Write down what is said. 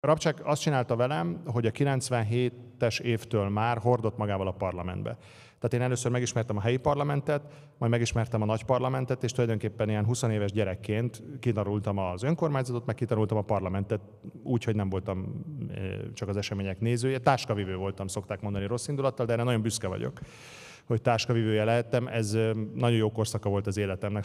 Rabcsák azt csinálta velem, hogy a 97-es évtől már hordott magával a parlamentbe. Tehát én először megismertem a helyi parlamentet, majd megismertem a nagy parlamentet, és tulajdonképpen ilyen 20 éves gyerekként kitanultam az önkormányzatot, meg kitanultam a parlamentet, úgyhogy nem voltam eh, csak az események nézője. Táskavivő voltam, szokták mondani rossz indulattal, de erre nagyon büszke vagyok, hogy táskavivője lehettem. Ez eh, nagyon jó korszaka volt az életemnek.